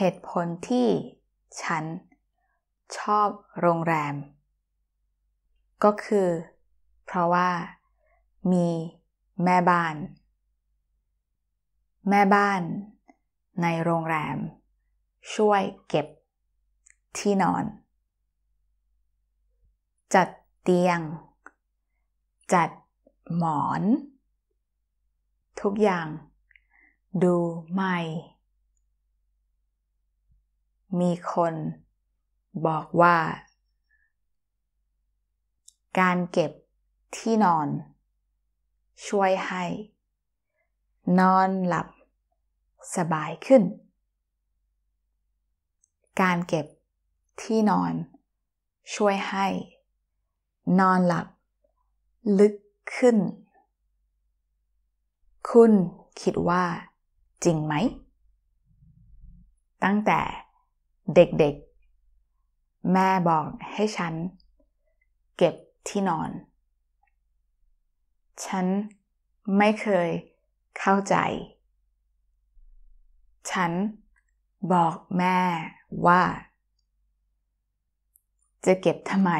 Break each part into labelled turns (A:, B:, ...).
A: เหตุผลที่ฉันชอบโรงแรม ก็คือ เพราะว่า มีแม่บ้าน แม่บ้าน ในโรงแรม ช่วยเก็บที่นอน จัดเตียง จัดหมอน ทุกอย่าง ดูใหม่มีคน บอกว่า การเก็บที่นอน ช่วยให้ นอนหลับ สบายขึ้น การเก็บที่นอน ช่วยให้ นอนหลับ ลึกขึ้น คุณคิดว่า จริงไหม ตั้งแต่เด็กๆ แม่บอกให้ฉัน เก็บที่นอน ฉันไม่เคยเข้าใจ ฉันบอกแม่ว่า จะเก็บทำไม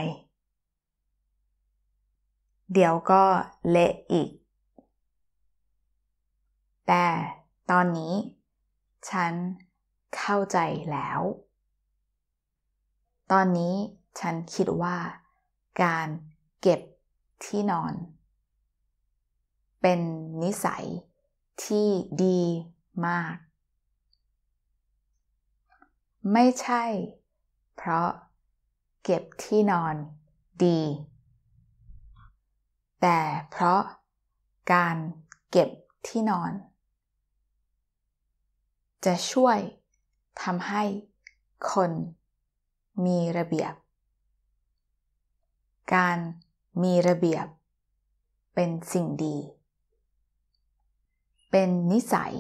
A: เดี๋ยวก็เละอีก แต่ตอนนี้ฉันเข้าใจแล้วตอนนี้ฉันคิดว่า การเก็บที่นอน เป็นนิสัยที่ดีมาก ไม่ใช่ เพราะเก็บที่นอนดี แต่เพราะการเก็บที่นอน จะช่วยทำให้คนมีระเบียบ การมีระเบียบเป็นสิ่งดี เป็นนิสัย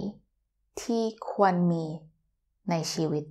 A: ที่ควรมีในชีวิต